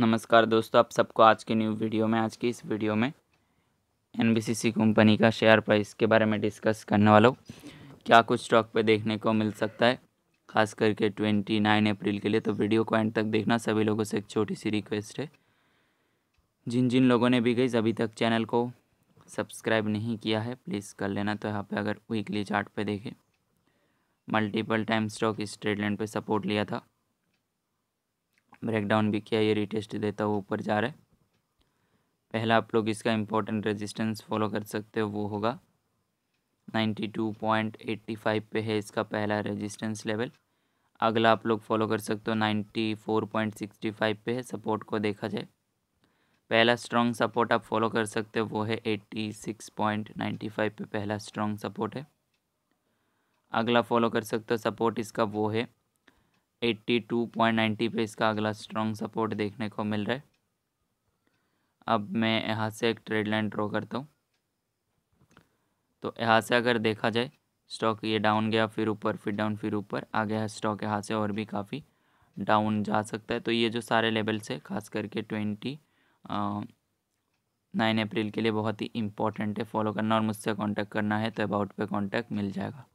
नमस्कार दोस्तों आप सबको आज की न्यू वीडियो में आज की इस वीडियो में एन कंपनी का शेयर प्राइस के बारे में डिस्कस करने वाला हूँ क्या कुछ स्टॉक पे देखने को मिल सकता है खास करके ट्वेंटी नाइन अप्रैल के लिए तो वीडियो को एंड तक देखना सभी लोगों से एक छोटी सी रिक्वेस्ट है जिन जिन लोगों ने भी गई अभी तक चैनल को सब्सक्राइब नहीं किया है प्लीज़ कर लेना तो यहाँ पर अगर वीकली चार्ट देखें मल्टीपल टाइम स्टॉक इस ट्रेड लाइन पर सपोर्ट लिया था ब्रेकडाउन भी किया ये रिटेस्ट देता हुआ ऊपर जा रहा है पहला आप लोग इसका इम्पोर्टेंट रेजिस्टेंस फॉलो कर सकते हो वो होगा ninety two point eighty five पे है इसका पहला रेजिस्टेंस लेवल अगला आप लोग फॉलो कर सकते हो ninety four point sixty five पे है सपोर्ट को देखा जाए पहला स्ट्रॉन्ग सपोर्ट आप फॉलो कर सकते हो वो है eighty six point ninety five पे पहला स्ट्रॉन्ग सपोर्ट है अगला फॉलो कर सकते हो सपोर्ट इसका वो है 82.90 पे इसका अगला स्ट्रॉन्ग सपोर्ट देखने को मिल रहा है अब मैं यहाँ से एक ट्रेड लाइन ड्रॉ करता हूँ तो यहाँ से अगर देखा जाए स्टॉक ये डाउन गया फिर ऊपर फिर डाउन फिर ऊपर आ गया है स्टॉक यहाँ से और भी काफ़ी डाउन जा सकता है तो ये जो सारे लेवल्स है खास करके ट्वेंटी नाइन अप्रैल के लिए बहुत ही इंपॉर्टेंट है फॉलो करना और मुझसे कांटेक्ट करना है तो अबाउट पे कांटेक्ट मिल जाएगा